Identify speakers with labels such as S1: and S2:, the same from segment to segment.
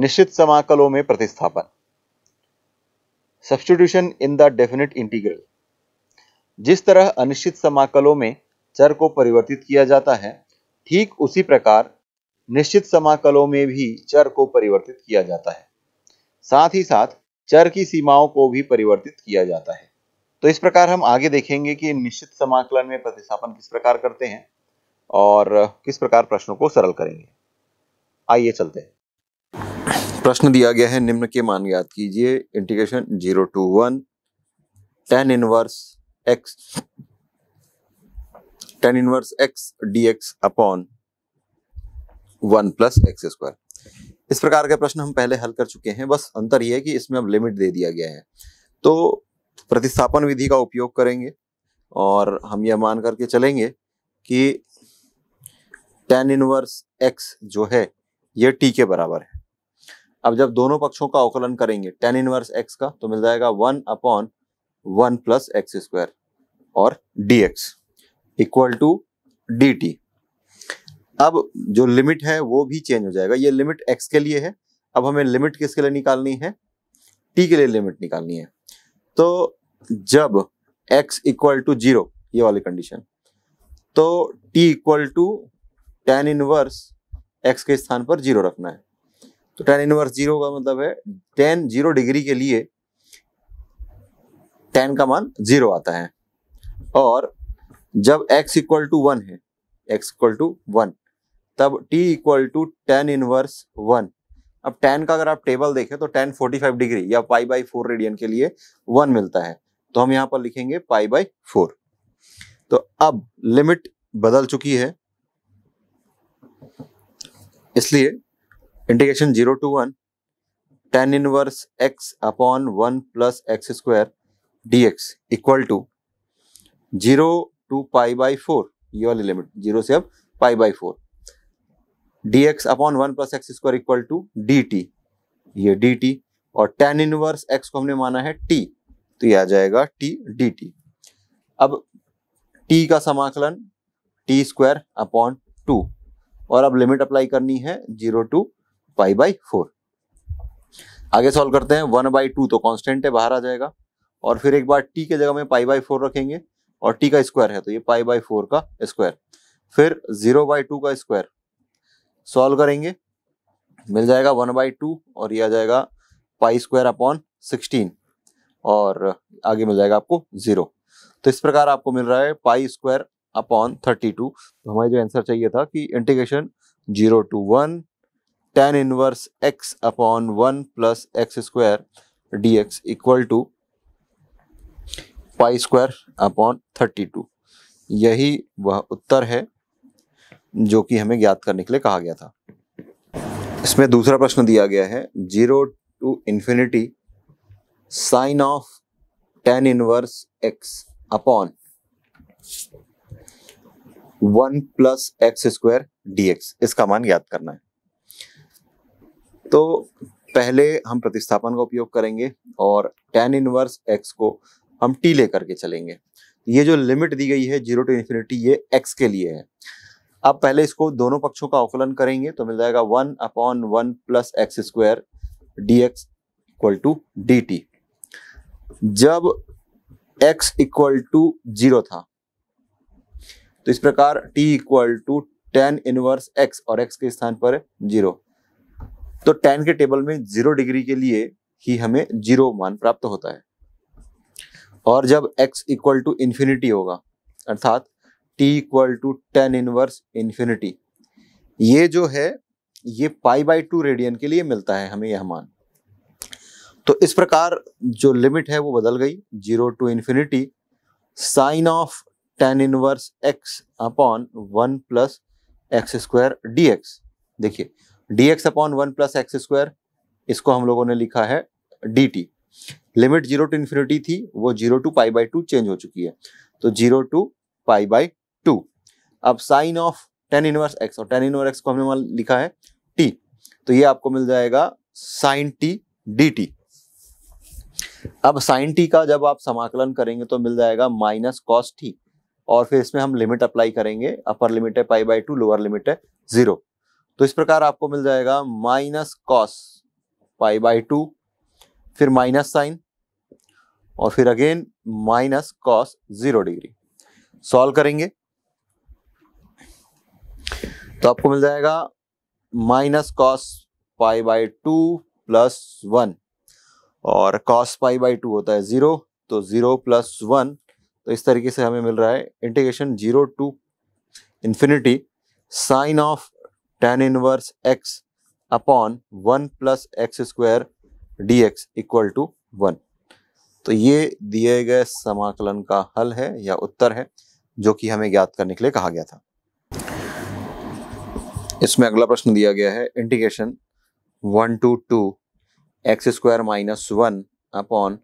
S1: निश्चित समाकलों में प्रतिस्थापन substitution in the definite integral जिस तरह अनिश्चित समाकलों में चर को परिवर्तित किया जाता है ठीक उसी प्रकार निश्चित समाकलों में भी चर को परिवर्तित किया जाता है साथ ही साथ चर की सीमाओं को भी परिवर्तित किया जाता है तो इस प्रकार हम आगे देखेंगे कि निश्चित समाकलन में प्रतिस्थापन किस प्रकार करते हैं और किस प्रकार प्रश्नों को सरल करेंगे आइए चलते हैं प्रश्न दिया गया है निम्न के मान याद कीजिए integration zero to one tan inverse x tan inverse x d x upon one plus x square इस प्रकार का प्रश्न हम पहले हल कर चुके हैं बस अंतर यह है कि इसमें अब लिमिट दे दिया गया है तो प्रतिस्थापन विधि का उपयोग करेंगे और हम यह मान करके चलेंगे कि टेन इनवर्स एक्स जो है यह टी के बराबर है अब जब दोनों पक्षों का अवकलन करेंगे टेन इनवर्स एक्स का तो मिल जाएगा one upon one plus x square और d x equal to d t अब जो लिमिट है वो भी चेंज हो जाएगा ये लिमिट एक्स के लिए है अब हमें लिमिट किसके लिए निकालनी है टी के लिए लिमिट निकालनी है तो जब एक्स इक्वल टू जीरो ये वाली कंडीशन तो t equal to tan inverse x के स्थान पर जीरो रखना है तो टेन इनवर्स जीरो का मतलब है टेन जीरो डिग्री के लिए टेन का मान जीरो आता है और जब एक्स इक्वल टू वन है एक्स इक्वल टू वन तब t equal to tan inverse one अब टेन का अगर आप टेबल देखें तो टेन फोर्टी फाइव डिग्री या पाई बाई फोर रेडियन के लिए वन मिलता है तो हम यहां पर लिखेंगे पाई बाई फोर तो अब लिमिट बदल चुकी है इसलिए integration zero to one tan inverse x upon one plus x square d x equal to zero to pi by four ये वाली लिमिट जीरो से अब pi by four d x upon one plus x square equal to d t ये d t और tan inverse x को हमने माना है टी तो ये आ जाएगा टी डी टी अब टी का समाकलन टी स्क्वायर अपॉन टू और अब लिमिट अप्लाई करनी है zero to pi by four आगे सॉल्व करते हैं वन बाई टू तो कांस्टेंट है बाहर आ जाएगा और फिर एक बार टी के जगह में पाई बाई फोर रखेंगे और टी का स्क्वायर है तो ये पाई बाई फोर का स्क्वायर फिर जीरो बाई टू का स्क्वायर सॉल्व करेंगे मिल जाएगा वन बाई टू और ये आ जाएगा पाई स्क्वायर अपॉन सिक्सटीन और आगे मिल जाएगा आपको जीरो तो इस प्रकार आपको मिल रहा है pi square upon thirty two तो हमारे जो आंसर चाहिए था कि integration zero to one tan inverse x upon 1 plus x square dx equal to pi square upon thirty two यही वह उत्तर है जो कि हमें ज्ञात करने के लिए कहा गया था इसमें दूसरा प्रश्न दिया गया है zero to infinity sine of tan inverse x upon one plus x square d इसका मान ज्ञात करना है तो पहले हम प्रतिस्थापन का उपयोग करेंगे और टेन इनवर्स एक्स को हम टी लेकर के चलेंगे ये जो लिमिट दी गई है जीरो टू इन्फिनिटी ये एक्स के लिए है अब पहले इसको दोनों पक्षों का अवकलन करेंगे तो मिल जाएगा one upon one plus x square d x equal to d t जब x इक्वल टू जीरो था तो इस प्रकार t equal to tan inverse x और x के स्थान पर जीरो तो टेन के टेबल में जीरो डिग्री के लिए ही हमें जीरो मान प्राप्त होता है और जब एक्स इक्वल टू इन्फिनिटी होगा अर्थात t equal to tan inverse infinity ये जो है ये पाई बाई टू रेडियन के लिए मिलता है हमें यह मान तो इस प्रकार जो लिमिट है वो बदल गई zero to infinity sine of tan inverse x upon one plus x square d x देखिए d x upon one plus x square इसको हम लोगों ने लिखा है d t limit zero to infinity थी वो zero to pi by two change हो चुकी है तो zero to pi by two अब sine of tan inverse x और टेन इनवर्स एक्स को हमने लिखा है टी तो ये आपको मिल जाएगा साइन टी डी टी अब साइन टी का जब आप समाकलन करेंगे तो मिल जाएगा माइनस कॉस टी और फिर इसमें हम लिमिट अप्लाई करेंगे अपर लिमिट है pi by two lower limit है जीरो तो इस प्रकार आपको मिल जाएगा minus cos pi by two फिर माइनस साइन और फिर again minus cos zero degree solve करेंगे तो आपको मिल जाएगा minus cos pi by two plus one और कॉस पाई बाई टू होता है ज़ीरो तो ज़ीरो प्लस वन तो इस तरीके से हमें मिल रहा है integration zero to infinity sine of tan inverse x upon one plus x square d x equal to one तो ये दिए गए समाकलन का हल है या उत्तर है जो कि हमें ज्ञात करने के लिए कहा गया था इसमें अगला प्रश्न दिया गया है integration one to two x square minus one upon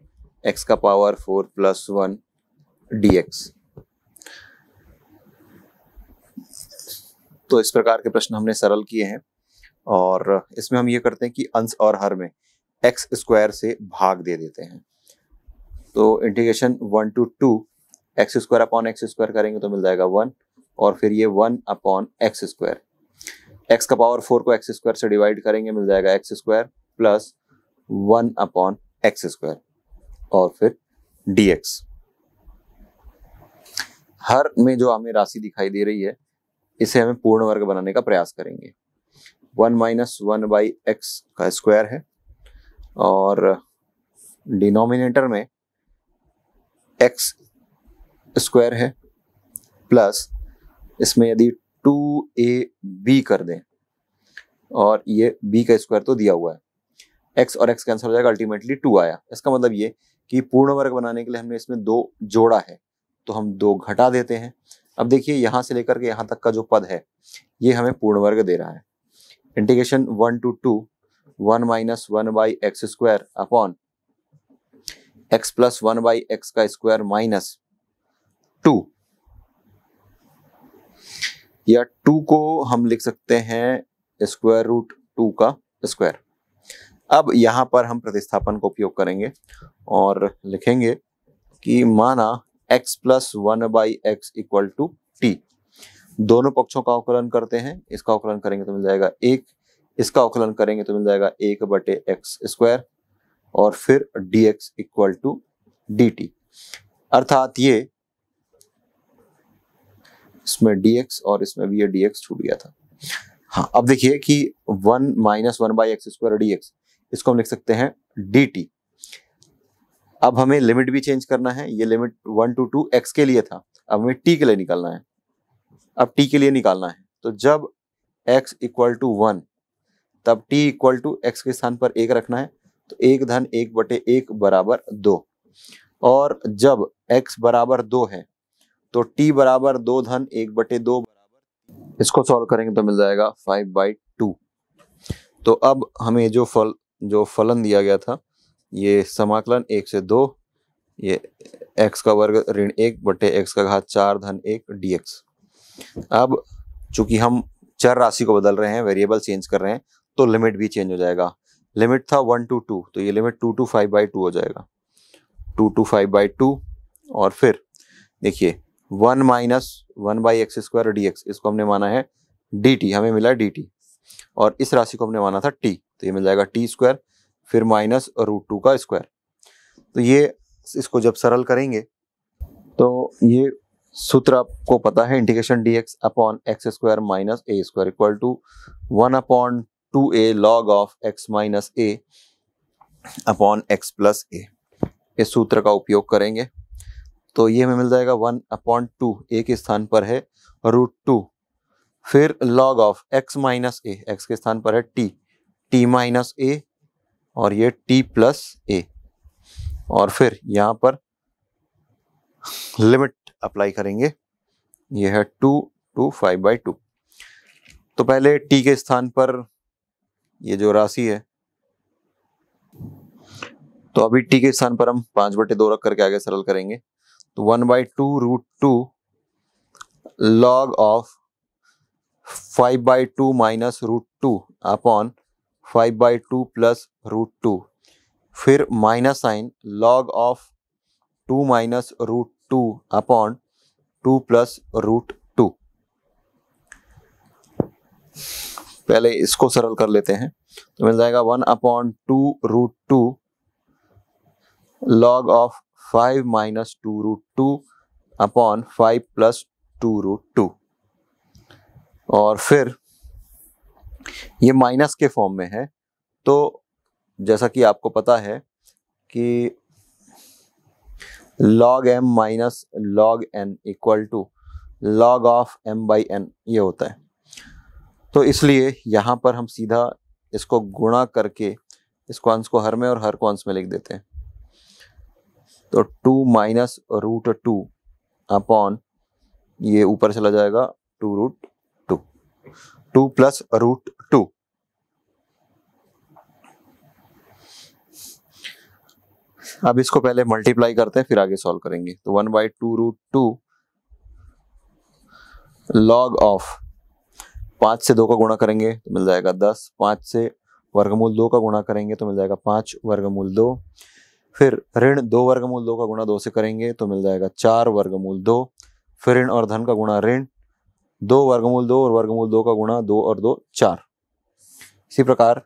S1: x का power four plus one d x तो इस प्रकार के प्रश्न हमने सरल किए हैं और इसमें हम ये करते हैं कि अंश और हर में एक्स स्क्वायर से भाग दे देते हैं तो integration one to two x square upon x square करेंगे तो मिल जाएगा वन और फिर ये one upon x square x का पावर फोर को एक्स स्क्वायर से डिवाइड करेंगे मिल जाएगा x square plus one upon x square और फिर डी एक्स हर में जो हमें राशि दिखाई दे रही है इसे हमें पूर्ण वर्ग बनाने का प्रयास करेंगे one minus one by x का स्क्वायर है और डिनोमिनेटर में एक्स स्क्वायर है प्लस इसमें यदि टू ए बी कर दें और ये बी का स्क्वायर तो दिया हुआ है एक्स और एक्स कैंसिल हो जाएगा अल्टीमेटली टू आया इसका मतलब ये कि पूर्ण वर्ग बनाने के लिए हमने इसमें दो जोड़ा है तो हम दो घटा देते हैं अब देखिए यहां से लेकर के यहां तक का जो पद है ये हमें पूर्ण वर्ग दे रहा है integration one to two one minus one by x square upon x plus one by x का स्क्वायर माइनस टू या टू को हम लिख सकते हैं स्क्वायर रूट टू का स्क्वायर अब यहां पर हम प्रतिस्थापन का उपयोग करेंगे और लिखेंगे कि माना x plus one by x equal to t दोनों पक्षों का अवकलन करते हैं इसका अवकलन करेंगे तो मिल जाएगा एक इसका अवकलन करेंगे तो मिल जाएगा एक बटे एक्स स्क्वायर और फिर d x equal to d t अर्थात ये इसमें डी एक्स और इसमें भी ये डी एक्स छूट गया था हाँ अब देखिए कि one minus one by x square d x इसको हम लिख सकते हैं डी टी अब हमें लिमिट भी चेंज करना है ये limit one to two x के लिए था अब हमें टी के लिए निकालना है अब टी के लिए निकालना है तो जब एक्स इक्वल टू वन तब टी इक्वल टू एक्स के स्थान पर एक रखना है तो एक धन एक बटे एक बराबर दो और जब x बराबर दो है तो t बराबर दो धन एक बटे दो बराबर इसको सॉल्व करेंगे तो मिल जाएगा फाइव बाई टू तो अब हमें जो फल जो फलन दिया गया था ये समाकलन एक से दो ये एक्स का वर्ग ऋण एक बटे एक्स का घात चार धन एक डीएक्स अब चूंकि हम चर राशि को बदल रहे हैं वेरिएबल चेंज कर रहे हैं तो लिमिट भी चेंज हो जाएगा लिमिट था वन टू टू तो ये limit two to five by two हो जाएगा two to five by two और फिर देखिए one minus one by x square d x इसको हमने माना है डी टी हमें मिला डी टी और इस राशि को हमने माना था टी तो ये मिल जाएगा टी स्क्वायर फिर माइनस रूट टू का स्क्वायर तो ये इसको जब सरल करेंगे तो ये सूत्र आपको पता है integration d x upon x square minus a square equal to one upon two a log of x minus a upon x plus a इस सूत्र का उपयोग करेंगे तो ये हमें मिल जाएगा वन अपॉन टू ए के स्थान पर है रूट टू फिर log of x minus a x के स्थान पर है टी टी माइनस ए और ये टी प्लस ए और फिर यहाँ पर लिमिट अप्लाई करेंगे ये है two to five by two तो पहले टी के स्थान पर ये जो राशि है तो अभी टी के स्थान पर हम पांच बटे दो रख करके आगे सरल करेंगे तो one by two root two log of five by two minus root two upon five by two plus root two फिर minus sine log of two minus root two upon two plus root two पहले इसको सरल कर लेते हैं तो मिल जाएगा one upon two root two log of five minus two root two upon five plus two root two और फिर ये माइनस के फॉर्म में है तो जैसा कि आपको पता है कि log m minus log n equal to log of m by n ये होता है तो इसलिए यहाँ पर हम सीधा इसको गुणा करके इस क्वांस को हर में और हर क्वांस में लिख देते हैं तो two minus root two upon ये ऊपर चला जाएगा two root two two plus root two अब इसको पहले मल्टीप्लाई करते हैं फिर आगे सॉल्व करेंगे तो one by two root two log of पांच से दो का गुणा करेंगे तो मिल जाएगा दस पांच से वर्गमूल दो का गुणा करेंगे तो मिल जाएगा पांच वर्गमूल दो फिर ऋण दो वर्गमूल दो का गुणा दो से करेंगे तो मिल जाएगा चार वर्गमूल दो फिर ऋण और धन का गुणा ऋण दो वर्गमूल दो और वर्गमूल दो का गुणा दो और दो चार इसी प्रकार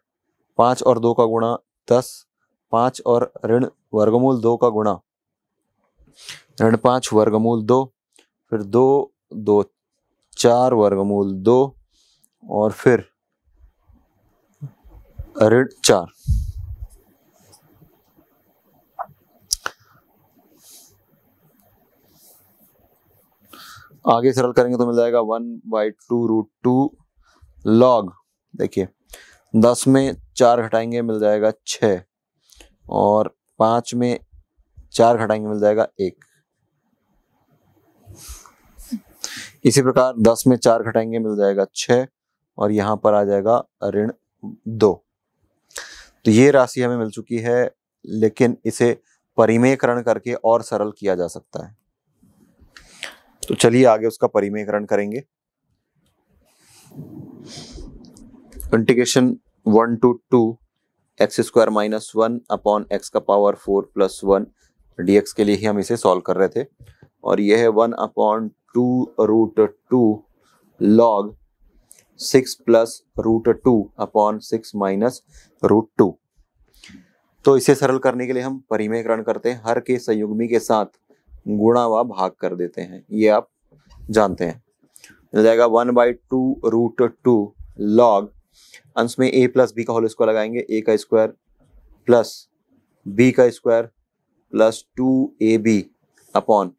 S1: पाँच और दो का गुणा दस पाँच और ऋण वर्गमूल दो का गुणा ऋण पाँच वर्गमूल दो फिर दो दो चार वर्गमूल दो और फिर ऋण चार आगे सरल करेंगे तो मिल जाएगा one by two root two log देखिए दस में चार घटाएंगे मिल जाएगा छ और पांच में चार घटाएंगे मिल जाएगा एक इसी प्रकार दस में चार घटाएंगे मिल जाएगा छ और यहां पर आ जाएगा ऋण दो तो ये राशि हमें मिल चुकी है लेकिन इसे परिमेयकरण करके और सरल किया जा सकता है तो चलिए आगे उसका परिमेयकरण करेंगे integration one to two x square minus one upon x का power four plus one d x के लिए ही हम इसे सॉल्व कर रहे थे और यह है one upon two root two log six plus root two upon six minus root two तो इसे सरल करने के लिए हम परिमेयकरण करते हैं हर के संयुग्मी के साथ गुणा व भाग कर देते हैं ये आप जानते हैं मिल जाएगा one by two root two log अंश में ए प्लस बी का होल स्क्वायर लगाएंगे ए का स्क्वायर प्लस बी का square plus two a b upon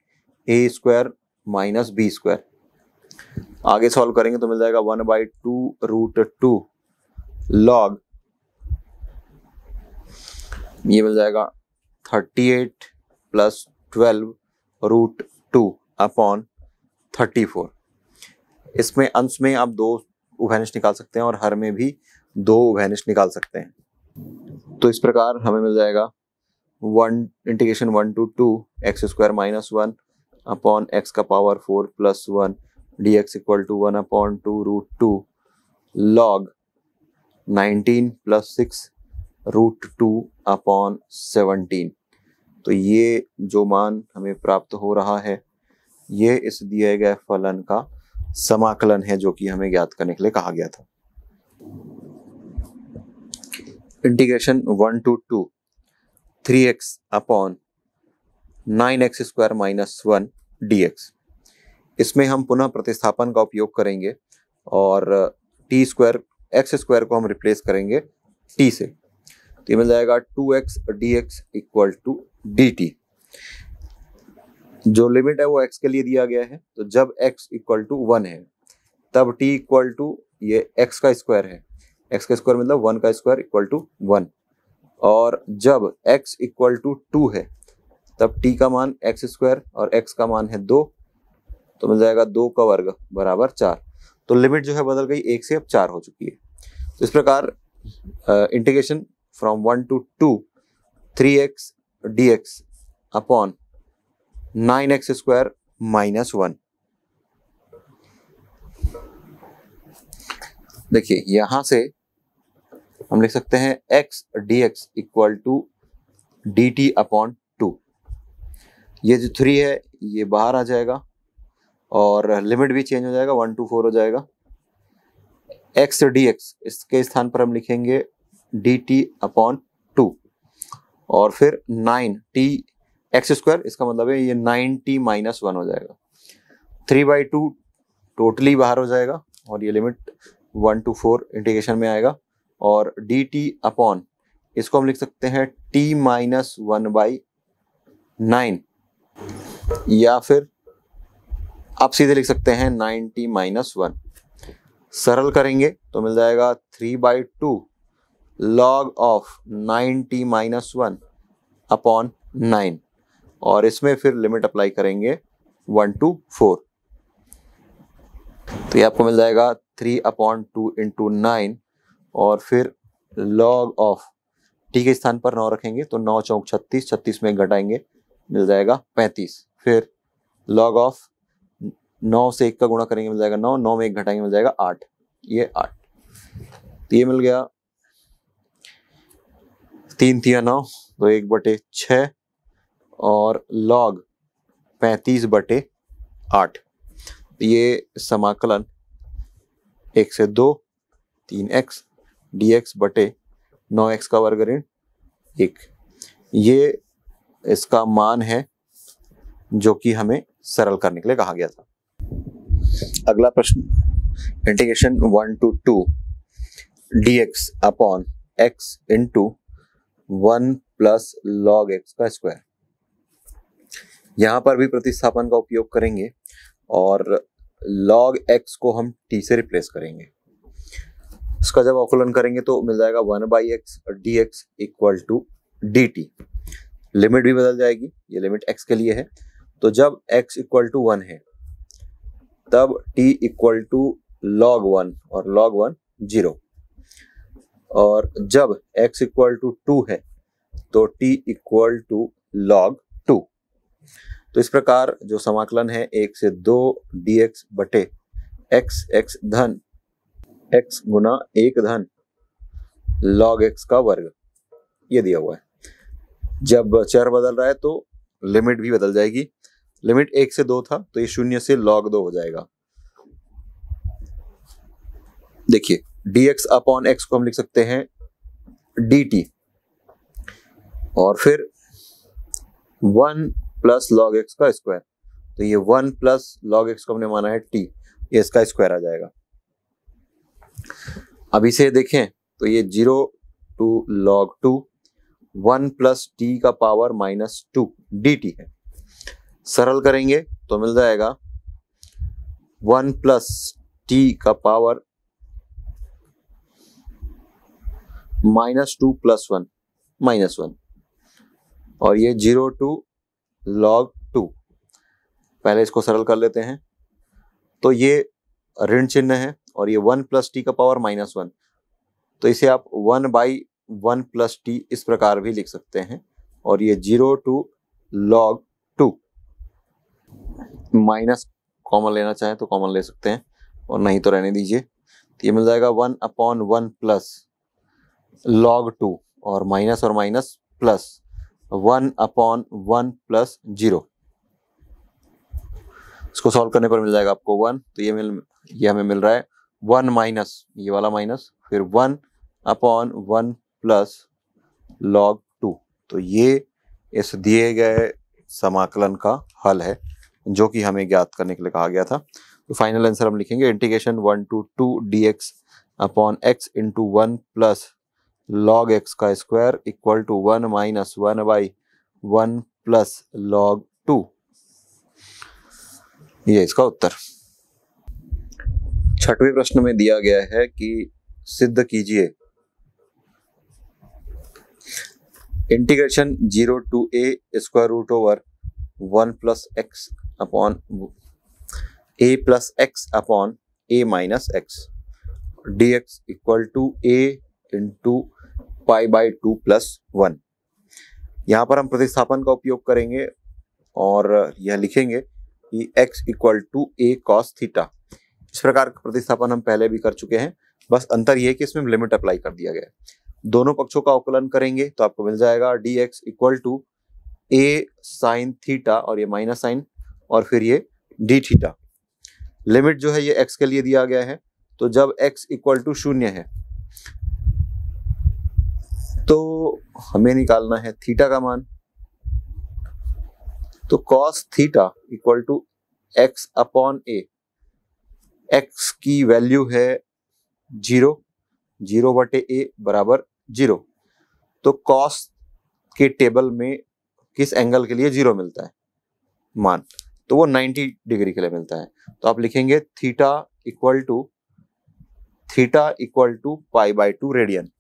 S1: a square minus b square आगे सॉल्व करेंगे तो मिल जाएगा one by two root two log ये मिल जाएगा thirty eight plus twelve root two upon thirty four इसमें अंश में आप दो उभैनिश निकाल सकते हैं और हर में भी दो उभैनिश निकाल सकते हैं तो इस प्रकार हमें मिल जाएगा one integration one to two x square minus one upon x का power four plus one d x equal to one upon two root two log nineteen plus six root two upon seventeen तो ये जो मान हमें प्राप्त हो रहा है ये इस दिए गए फलन का समाकलन है जो कि हमें ज्ञात करने के लिए कहा गया था integration one to two three x upon nine x square minus one d x इसमें हम पुनः प्रतिस्थापन का उपयोग करेंगे और टी स्क्वायर एक्स स्क्वायर को हम रिप्लेस करेंगे टी से तो ये मिल जाएगा two x d x equal to d t जो लिमिट है वो एक्स के लिए दिया गया है तो जब एक्स इक्वल टू वन है तब टी इक्वल टू ये एक्स का स्क्वायर है एक्स का स्क्वायर मतलब वन का स्क्वायर इक्वल टू वन और जब एक्स इक्वल टू टू है तब टी का मान एक्स स्क्वायर और एक्स का मान है दो तो मिल जाएगा दो का वर्ग बराबर चार तो लिमिट जो है बदल गई एक से अब चार हो चुकी है तो इस प्रकार integration from one to two three x d x upon nine x square minus one देखिए यहां से हम लिख सकते हैं x d x equal to d t upon two ये जो थ्री है ये बाहर आ जाएगा और लिमिट भी चेंज हो जाएगा वन टू फोर हो जाएगा एक्स डी एक्स इसके स्थान पर हम लिखेंगे डी टी अपॉन टू और फिर नाइन टी एक्स स्क्वायर इसका मतलब है ये नाइनटी माइनस वन हो जाएगा थ्री बाई टू टोटली बाहर हो जाएगा और ये limit one to four integration में आएगा और डी टी अपॉन इसको हम लिख सकते हैं t minus one by nine या फिर आप सीधे लिख सकते हैं नाइनटी माइनस वन सरल करेंगे तो मिल जाएगा three by two log of nine t minus one upon nine और इसमें फिर लिमिट अप्लाई करेंगे वन टू फोर तो ये आपको मिल जाएगा three upon two into nine और फिर लॉग ऑफ टी के स्थान पर नौ रखेंगे तो नौ चौक छत्तीस छत्तीस में घटाएंगे मिल जाएगा पैंतीस फिर लॉग ऑफ नौ से एक का गुणा करेंगे मिल जाएगा नौ नौ में एक घटाएंगे मिल जाएगा आठ ये आठ तो ये मिल गया तीन तिया नौ तो एक बटे छः और लॉग पैंतीस बटे आठ ये समाकलन एक से दो तीन एक्स डी एक्स बटे नौ एक्स का वर्ग ऋण एक ये इसका मान है जो कि हमें सरल करने के लिए कहा गया था अगला प्रश्न integration one to two d x upon x into one plus log x का स्क्वायर यहाँ पर भी प्रतिस्थापन का उपयोग करेंगे और log x को हम t से रिप्लेस करेंगे इसका जब अवकुलन करेंगे तो मिल जाएगा one by x d x equal to d t limit भी बदल जाएगी ये लिमिट x के लिए है तो जब x इक्वल टू वन है तब t equal to log one और लॉग वन जीरो और जब x इक्वल टू टू है तो t इक्वल टू लॉग तो इस प्रकार जो समाकलन है एक से दो डी एक्स बटे एक्स एक्स धन एक्स गुना एक धन लॉग एक्स का वर्ग ये दिया हुआ है जब चर बदल रहा है तो लिमिट भी बदल जाएगी लिमिट एक से दो था तो ये शून्य से लॉग दो हो जाएगा देखिए डी एक्स अपॉन एक्स को हम लिख सकते हैं डी टी और फिर वन प्लस लॉग एक्स का स्क्वायर तो ये वन प्लस लॉग एक्स को हमने माना है टी ये इसका स्क्वायर आ जाएगा अब इसे देखें तो ये zero to log two one plus t का power minus two d t है सरल करेंगे तो मिल जाएगा वन प्लस टी का power minus two plus one minus one और ये जीरो टू लॉग टू पहले इसको सरल कर लेते हैं तो ये ऋण चिन्ह है और ये वन प्लस टी का पावर माइनस वन तो इसे आप one by one plus t इस प्रकार भी लिख सकते हैं और ये zero to log two minus common लेना चाहें तो कॉमन ले सकते हैं और नहीं तो रहने दीजिए तो ये मिल जाएगा one upon one plus log two और माइनस और minus plus one upon one plus zero इसको सॉल्व करने पर मिल जाएगा आपको वन तो ये मिल ये हमें मिल रहा है वन माइनस ये वाला माइनस फिर one upon one plus log two तो ये इस दिए गए समाकलन का हल है जो कि हमें ज्ञात करने के लिए कहा गया था तो फाइनल आंसर हम लिखेंगे integration one to two d x upon x into one plus log x का square equal to one minus one by one plus log two ये इसका उत्तर छठवें प्रश्न में दिया गया है कि सिद्ध कीजिए integration zero to a square root over one plus x upon a plus x upon a minus x d x equal to a into pi by two plus one यहाँ पर हम प्रतिस्थापन का उपयोग करेंगे और यह लिखेंगे कि x equal to a cos theta इस प्रकार का प्रतिस्थापन हम पहले भी कर चुके हैं बस अंतर यह कि इसमें लिमिट अप्लाई कर दिया गया है दोनों पक्षों का अवकलन करेंगे तो आपको मिल जाएगा d x equal to a sine theta और ये माइनस साइन और फिर ये डी थीटा लिमिट जो है ये x के लिए दिया गया है तो जब x इक्वल टू शून्य है तो हमें निकालना है थीटा का मान तो cos theta equal to x upon a x की वैल्यू है जीरो जीरो बटे ए बराबर जीरो तो कॉस के टेबल में किस एंगल के लिए जीरो मिलता है मान तो वो 90 डिग्री के लिए मिलता है तो आप लिखेंगे theta equal to theta equal to pi by two radian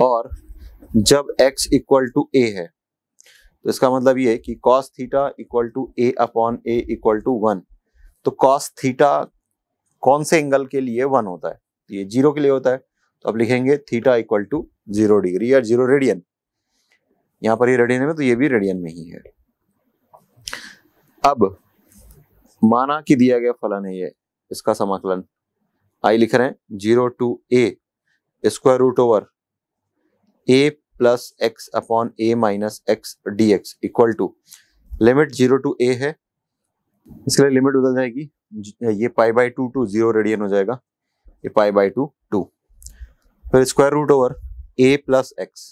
S1: और जब x इक्वल टू ए है तो इसका मतलब ये कि cos theta equal to a upon a equal to one तो cos थीटा कौन से एंगल के लिए वन होता है तो ये जीरो के लिए होता है तो अब लिखेंगे theta equal to zero degree या जीरो रेडियन यहां पर ये रेडियन में तो ये भी रेडियन में ही है अब माना कि दिया गया फलन है ये इसका समाकलन आई लिख रहे हैं zero to a square root over a plus x upon a minus x d x equal to limit zero to a है इसके लिए लिमिट बदल जाएगी ये pi by two to zero radian हो जाएगा ये पाई बाई टू टू फिर square root over a plus x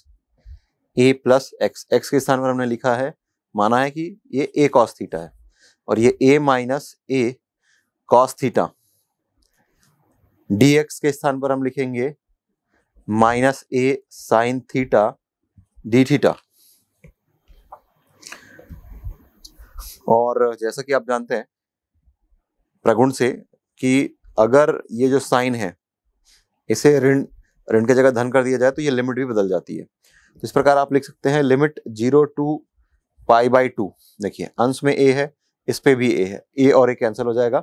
S1: a plus x x के स्थान पर हमने लिखा है माना है कि ये ए कॉस थीटा है और ये a minus a cos theta d x के स्थान पर हम लिखेंगे minus a sine theta d theta और जैसा कि आप जानते हैं प्रगुण से कि अगर ये जो साइन है इसे ऋण ऋण की जगह धन कर दिया जाए तो ये लिमिट भी बदल जाती है तो इस प्रकार आप लिख सकते हैं limit zero to pi by two देखिए अंश में ए है इस पे भी ए है ए और ए कैंसिल हो जाएगा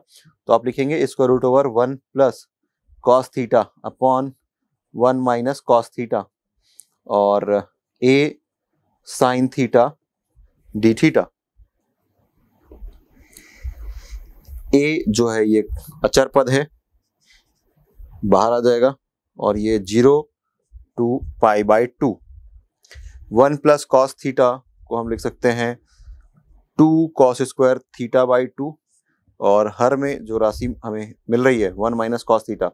S1: तो आप लिखेंगे इसको root over one plus cos theta upon one minus cos theta और a sine theta d theta a जो है ये अचर पद है बाहर आ जाएगा और ये zero to pi by two one plus cos theta को हम लिख सकते हैं two cos square theta by two और हर में जो राशि हमें मिल रही है वन माइनस कॉस थीटा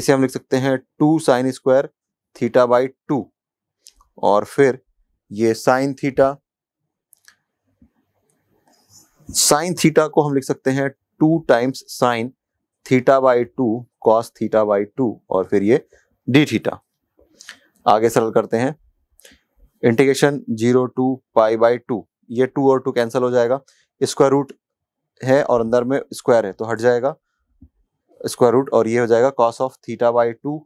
S1: इसे हम लिख सकते हैं two sine square theta by two और फिर ये साइन थीटा साइन थीटा को हम लिख सकते हैं two times sine theta by two cos theta by two और फिर ये डी थीटा आगे सरल करते हैं integration zero to pi by two ये टू और टू कैंसिल हो जाएगा स्क्वायर रूट है और अंदर में स्क्वायर है तो हट जाएगा स्क्वायर रूट और ये हो जाएगा cos of theta by two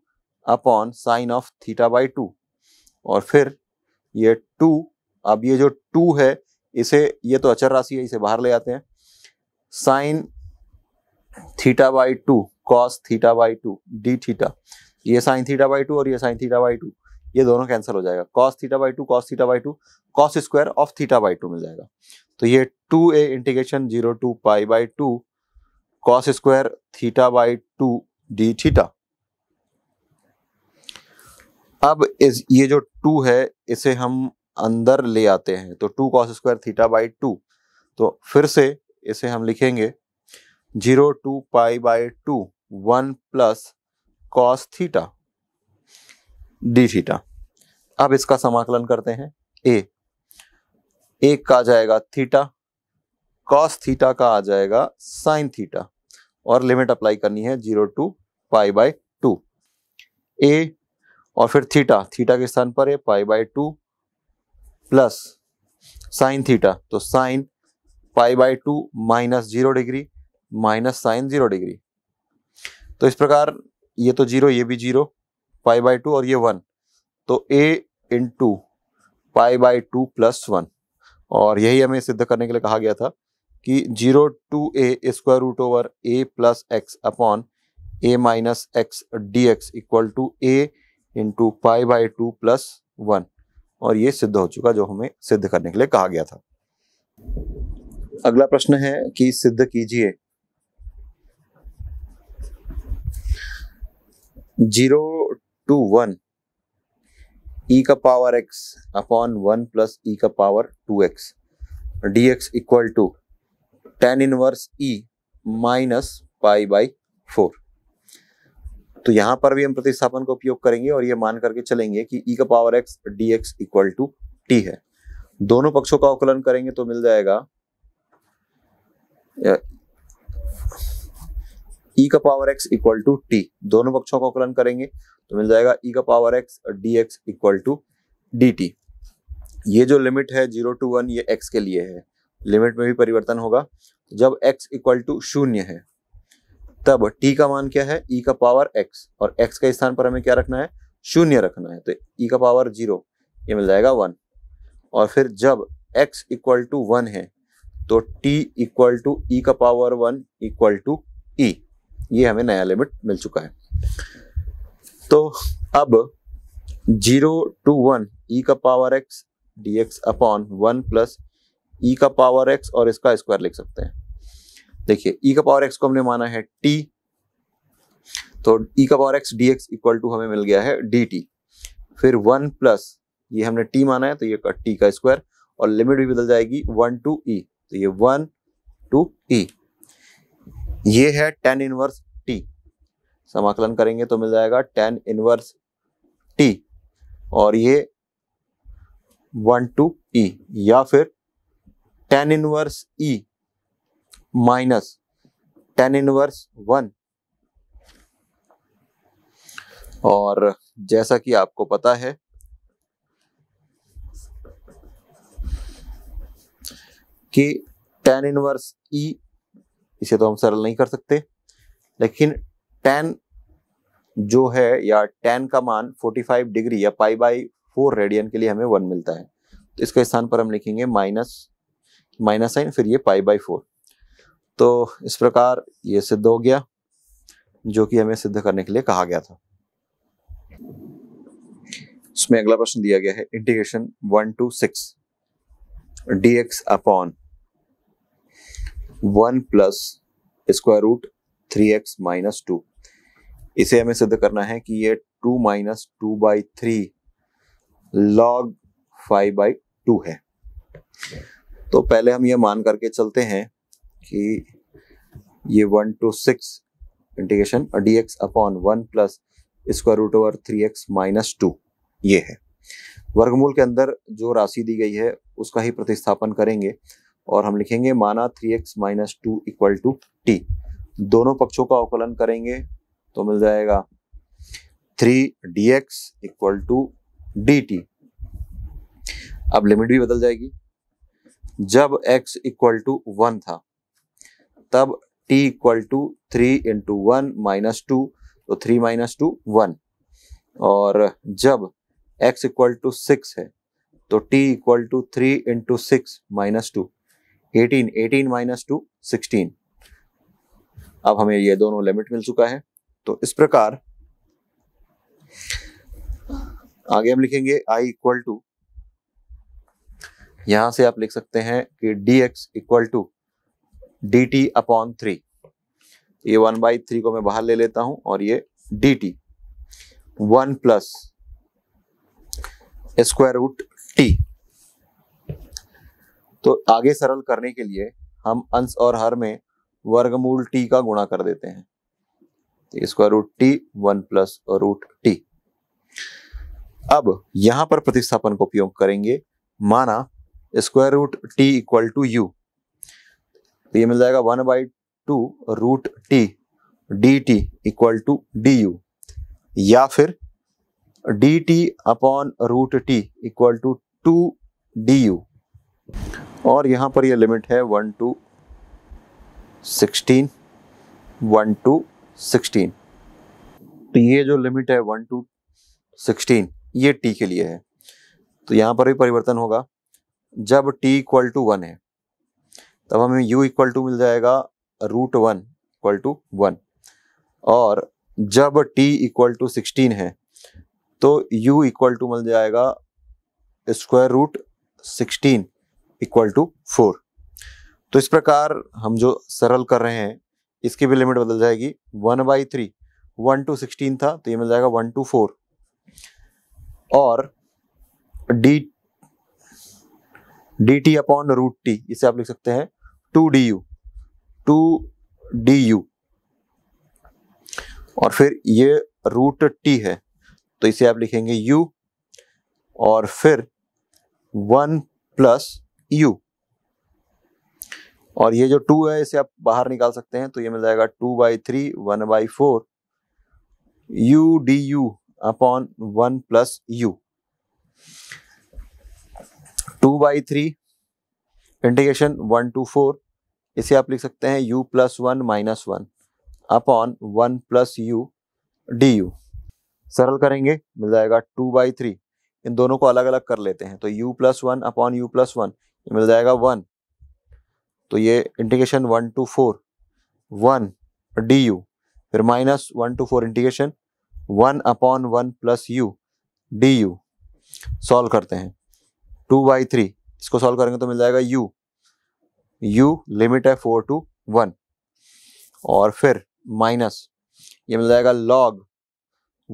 S1: upon sine of theta by two और फिर ये टू अब ये जो टू है इसे ये तो अचर राशि है इसे बाहर ले आते हैं sine theta by two cos theta by two d theta ये साइन थीटा बाई टू और ये साइन थीटा बाई टू ये दोनों कैंसिल हो जाएगा cos theta by two cos theta by two cos square of theta by two मिल जाएगा तो ये two a integration zero to pi by two cos square theta by two d theta अब इस ये जो टू है इसे हम अंदर ले आते हैं तो two cos square theta by two तो फिर से इसे हम लिखेंगे zero to pi by two one plus cos theta d theta अब इसका समाकलन करते हैं ए एक का आ जाएगा थीटा कॉस थीटा का आ जाएगा साइन थीटा और लिमिट अप्लाई करनी है zero to pi by two a और फिर थीटा थीटा के स्थान पर है pi by two plus sine theta तो sine pi by two minus zero degree minus sine zero degree तो इस प्रकार ये तो जीरो ये भी जीरो पाई बाय टू और ये वन तो a into pi by two plus one और यही हमें सिद्ध करने के लिए कहा गया था कि zero to a square root over a plus x upon a minus x d x equal to a into pi by two plus one और ये सिद्ध हो चुका जो हमें सिद्ध करने के लिए कहा गया था अगला प्रश्न है कि सिद्ध कीजिए जीरो टू वन e का power x upon one plus e का power two x d x equal to tan inverse e minus pi by four तो यहां पर भी हम प्रतिस्थापन का उपयोग करेंगे और ये मान करके चलेंगे कि e का power x d x equal to t है दोनों पक्षों का अवकलन करेंगे तो मिल जाएगा e का power x equal to t दोनों पक्षों का अवकलन करेंगे तो मिल जाएगा ई e का power x d x equal to d t ये जो लिमिट है जीरो टू वन ये एक्स के लिए है लिमिट में भी परिवर्तन होगा जब एक्स इक्वल टू शून्य है तब टी का मान क्या है ई e का पावर एक्स और एक्स के स्थान पर हमें क्या रखना है शून्य रखना है तो ई e का पावर जीरो ये मिल जाएगा वन और फिर जब एक्स इक्वल टू वन है तो टी इक्वल टू ई का power one equal to e ये हमें नया लिमिट मिल चुका है तो अब zero to one e e का power x d x upon one plus e e का पावर एक्स और इसका स्क्वायर लिख सकते हैं देखिए ई e का पावर एक्स को हमने माना है टी तो ई का power x d x equal to हमें मिल गया है डी टी फिर वन प्लस ये हमने टी माना है तो ये टी का स्क्वायर और लिमिट भी बदल जाएगी वन टू ई तो ये वन टू ई ये है टेन इनवर्स समाकलन करेंगे तो मिल जाएगा टेन इनवर्स टी और ये वन टू ई या फिर tan inverse e minus tan inverse one और जैसा कि आपको पता है कि टेन इनवर्स ई इसे तो हम सरल नहीं कर सकते लेकिन टेन जो है या टेन का मान 45 डिग्री या पाई बाई फोर रेडियन के लिए हमें वन मिलता है तो इसके स्थान पर हम लिखेंगे माइनस माइनस साइन फिर ये पाई बाई फोर तो इस प्रकार ये सिद्ध हो गया जो कि हमें सिद्ध करने के लिए कहा गया था इसमें अगला प्रश्न दिया गया है integration one to six d x upon one plus square root three x minus two इसे हमें सिद्ध करना है कि ये two minus two by three log five by two है तो पहले हम ये मान करके चलते हैं कि ये one to six integration d x upon one plus square root over three x minus two ये है वर्गमूल के अंदर जो राशि दी गई है उसका ही प्रतिस्थापन करेंगे और हम लिखेंगे माना three x minus two equal to t दोनों पक्षों का अवकलन करेंगे तो मिल जाएगा three d x equal to d t अब लिमिट भी बदल जाएगी जब x इक्वल टू वन था तब t equal to three into one minus two तो थ्री माइनस टू वन और जब x इक्वल टू सिक्स है तो t equal to three into six minus two eighteen eighteen minus two sixteen अब हमें ये दोनों लिमिट मिल चुका है तो इस प्रकार आगे हम लिखेंगे आई इक्वल टू यहां से आप लिख सकते हैं कि d x equal to d t upon three ये वन बाई थ्री को मैं बाहर ले लेता हूं और ये d t one plus square root t तो आगे सरल करने के लिए हम अंश और हर में वर्गमूल टी का गुणा कर देते हैं square root t one plus root t अब यहां पर प्रतिस्थापन का उपयोग करेंगे माना square root t equal to u तो ये मिल जाएगा one by two root t d t equal to d u या फिर d t upon root t equal to two d u और यहां पर यह लिमिट है one to sixteen one to sixteen तो ये जो लिमिट है वन टू सिक्सटीन ये टी के लिए है तो यहाँ पर भी परिवर्तन होगा जब टी इक्वल टू वन है तब हमें u इक्वल टू मिल जाएगा root one equal to one और जब t इक्वल टू सिक्सटीन है तो u इक्वल टू मिल जाएगा square root sixteen equal to four तो इस प्रकार हम जो सरल कर रहे हैं इसकी भी लिमिट बदल जाएगी one by three one to sixteen था तो ये मिल जाएगा वन टू फोर और d d t upon root t इसे आप लिख सकते हैं two d u two d u और फिर ये रूट टी है तो इसे आप लिखेंगे यू और फिर वन प्लस यू और ये जो टू है इसे आप बाहर निकाल सकते हैं तो ये मिल जाएगा two by three one by four u d u upon one plus u two by three integration one to four इसे आप लिख सकते हैं u plus one minus one upon one plus u d u सरल करेंगे मिल जाएगा two by three इन दोनों को अलग अलग कर लेते हैं तो u plus one upon u plus one मिल जाएगा वन तो ये integration one to four one d u फिर minus one to four integration one upon one plus u d u solve करते हैं टू बाई थ्री इसको solve करेंगे तो मिल जाएगा यू यू लिमिट है फोर टू वन और फिर माइनस ये मिल जाएगा लॉग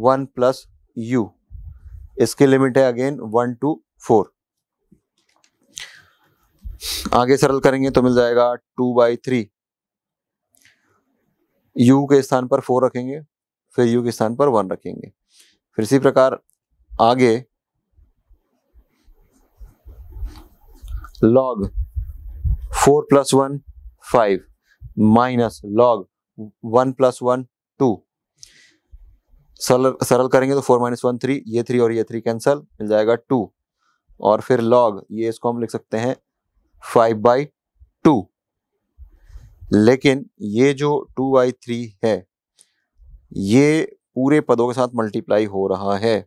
S1: वन प्लस यू इसकी लिमिट है अगेन वन टू फोर आगे सरल करेंगे तो मिल जाएगा टू बाई थ्री यू के स्थान पर फोर रखेंगे फिर यू के स्थान पर वन रखेंगे फिर इसी प्रकार आगे log four plus one five minus log one plus one two सरल सरल करेंगे तो फोर माइनस वन थ्री ये थ्री और ये थ्री कैंसल मिल जाएगा टू और फिर लॉग ये इसको हम लिख सकते हैं फाइव बाई टू लेकिन ये जो टू बाई थ्री है ये पूरे पदों के साथ मल्टीप्लाई हो रहा है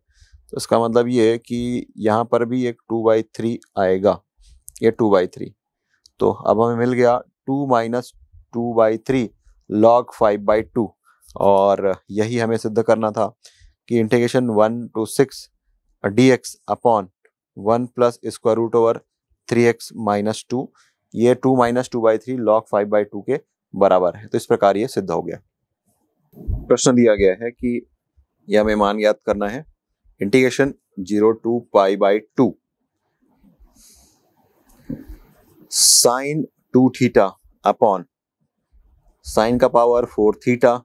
S1: तो इसका मतलब ये है कि यहाँ पर भी एक टू बाई थ्री आएगा ये टू बाई थ्री तो अब हमें मिल गया two minus two by three log five by two और यही हमें सिद्ध करना था कि integration one to six d x upon one plus square root over three x minus two ये two minus two by three log five by two के बराबर है तो इस प्रकार ये सिद्ध हो गया प्रश्न दिया गया है कि यह हमें मान याद करना है integration zero to pi by two sine two theta upon sine का power four theta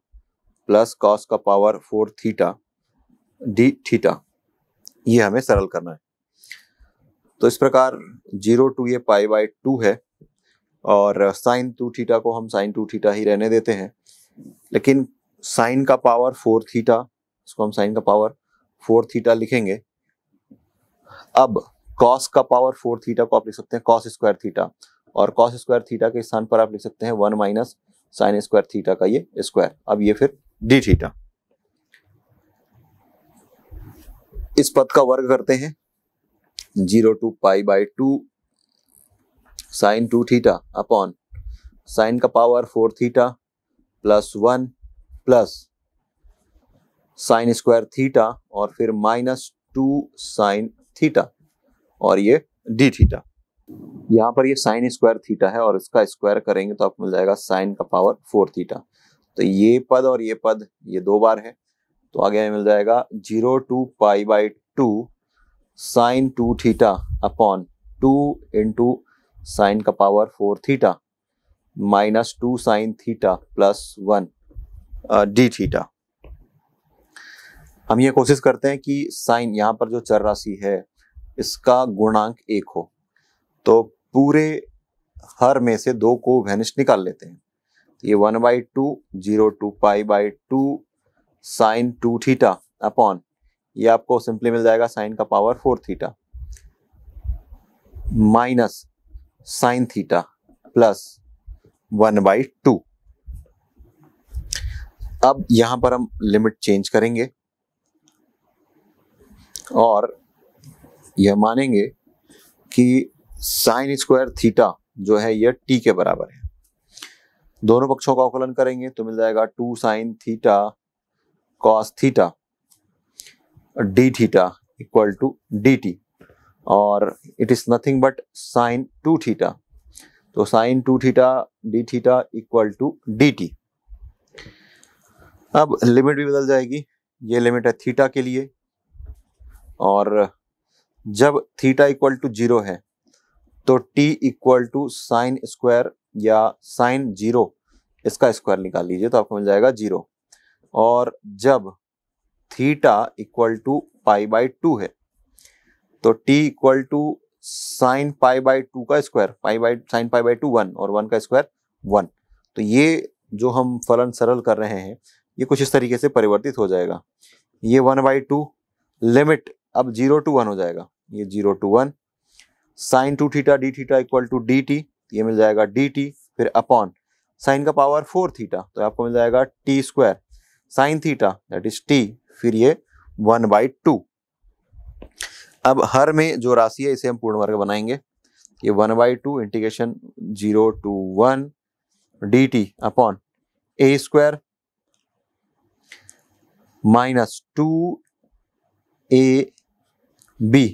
S1: plus cos का power four theta d theta ये हमें सरल करना है तो इस प्रकार जीरो टू ये पाई बाई टू है और साइन टू थीटा को हम साइन टू थीटा ही रहने देते हैं लेकिन साइन का पावर फोर थीटा इसको हम साइन का पावर फोर थीटा लिखेंगे अब कॉस का पावर फोर थीटा को आप लिख सकते हैं कॉस स्क्वायर थीटा और कॉस स्क्वायर थीटा के स्थान पर आप लिख सकते हैं one minus sine square theta का ये स्क्वायर अब ये फिर डी थीटा इस पद का वर्ग करते हैं zero to pi by two sine two theta upon sine का power four theta plus one plus sine square theta और फिर माइनस टू साइन थीटा और ये डी थीटा यहाँ पर ये साइन स्क्वायर थीटा है और इसका स्क्वायर करेंगे तो आपको मिल जाएगा साइन का पावर फोर थीटा तो ये पद और ये पद ये दो बार है तो आगे मिल जाएगा zero to pi by two sine two theta upon two into sine का power four theta minus two sine theta plus one d theta हम ये कोशिश करते हैं कि साइन यहाँ पर जो चर राशि है इसका गुणांक एक हो तो पूरे हर में से दो को वैनिश निकाल लेते हैं तो ये one by two zero to pi by two sine two theta upon ये आपको सिंपली मिल जाएगा साइन का power four theta minus sine theta plus one by two अब यहां पर हम लिमिट चेंज करेंगे और यह मानेंगे कि साइन स्क्वायर थीटा जो है यह टी के बराबर है दोनों पक्षों का अवकलन करेंगे तो मिल जाएगा two sine theta cos theta d theta equal to d t और it is nothing but sine two theta तो sine two theta d theta equal to d t अब लिमिट भी बदल जाएगी ये लिमिट है थीटा के लिए और जब थीटा इक्वल टू जीरो है तो t equal to sine square या साइन जीरो इसका स्क्वायर निकाल लीजिए तो आपको मिल जाएगा जीरो और जब theta equal to pi by two है तो t equal to sine pi by two का square pi by sine pi by two one और वन का स्क्वायर वन तो ये जो हम फलन सरल कर रहे हैं ये कुछ इस तरीके से परिवर्तित हो जाएगा ये वन बाई टू लिमिट अब जीरो टू वन हो जाएगा ये zero to one sine two theta d theta equal to d t ये मिल जाएगा डी टी फिर अपॉन साइन का पावर फोर थीटा तो आपको मिल जाएगा t square sine theta that is t फिर ये वन बाई टू अब हर में जो राशि है इसे हम पूर्ण वर्ग बनाएंगे ये one by two integration zero to one d t upon a square minus two a b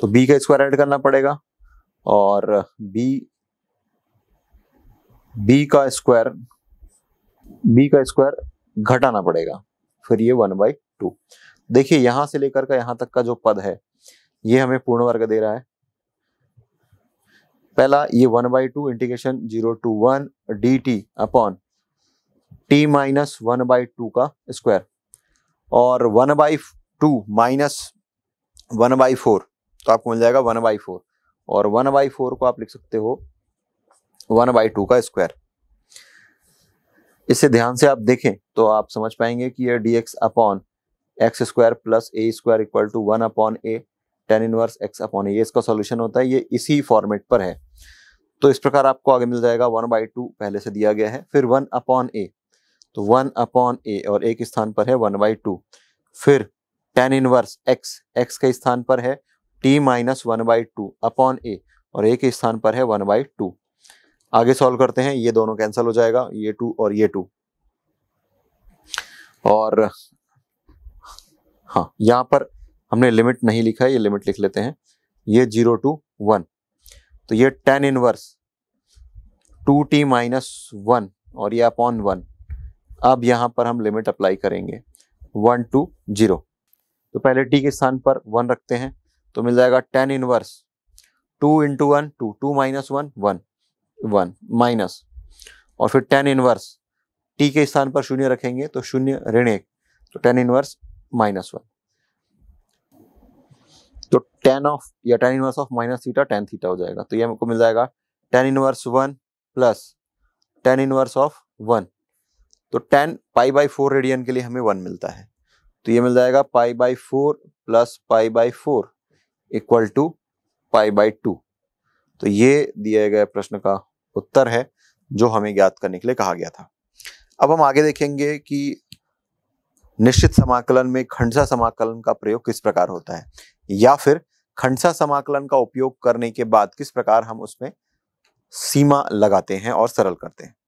S1: तो बी का स्क्वायर ऐड करना पड़ेगा और बी बी का स्क्वायर बी का स्क्वायर घटाना पड़ेगा फिर ये वन बाई टू देखिए यहां से लेकर का यहां तक का जो पद है ये हमें पूर्ण वर्ग दे रहा है पहला ये one by two integration zero to one d t upon t minus one by two का स्क्वायर और one by two minus one by four तो आपको मिल जाएगा वन बाई फोर और वन बाई फोर को आप लिख सकते हो वन बाई टू का स्क्वायर इसे ध्यान से आप देखें तो आप समझ पाएंगे कि यह d x upon x square plus a square equal to one upon a tan inverse x upon a ये इसका सॉल्यूशन होता है ये इसी फॉर्मेट पर है तो इस प्रकार आपको आगे मिल जाएगा वन बाई टू पहले से दिया गया है फिर वन अपॉन ए तो वन अपॉन ए और एक स्थान पर है वन बाई टू फिर टेन इनवर्स एक्स एक्स के स्थान पर है t minus one by two upon a और एक स्थान पर है वन बाई टू आगे सॉल्व करते हैं ये दोनों कैंसिल हो जाएगा ये टू और ये टू और हाँ यहां पर हमने लिमिट नहीं लिखा है ये लिमिट लिख लेते हैं ये जीरो टू वन तो ये tan inverse two t minus one और ये अपॉन वन अब यहां पर हम लिमिट अप्लाई करेंगे वन टू जीरो तो पहले टी के स्थान पर वन रखते हैं तो मिल जाएगा tan inverse two into one to two minus one one one minus और फिर टेन इनवर्स टी के स्थान पर शून्य रखेंगे तो शून्य ऋण एक तो टेन इनवर्स माइनस वन तो टेन ऑफ या tan inverse of minus theta tan theta हो जाएगा तो ये हमको मिल जाएगा tan inverse one plus tan inverse of one तो tan pi by four radian के लिए हमें वन मिलता है तो ये मिल जाएगा pi by four plus pi by four equal to pi by two तो ये दिया गया प्रश्न का उत्तर है जो हमें ज्ञात करने के लिए कहा गया था अब हम आगे देखेंगे कि निश्चित समाकलन में खंडसा समाकलन का प्रयोग किस प्रकार होता है या फिर खंडसा समाकलन का उपयोग करने के बाद किस प्रकार हम उसमें सीमा लगाते हैं और सरल करते हैं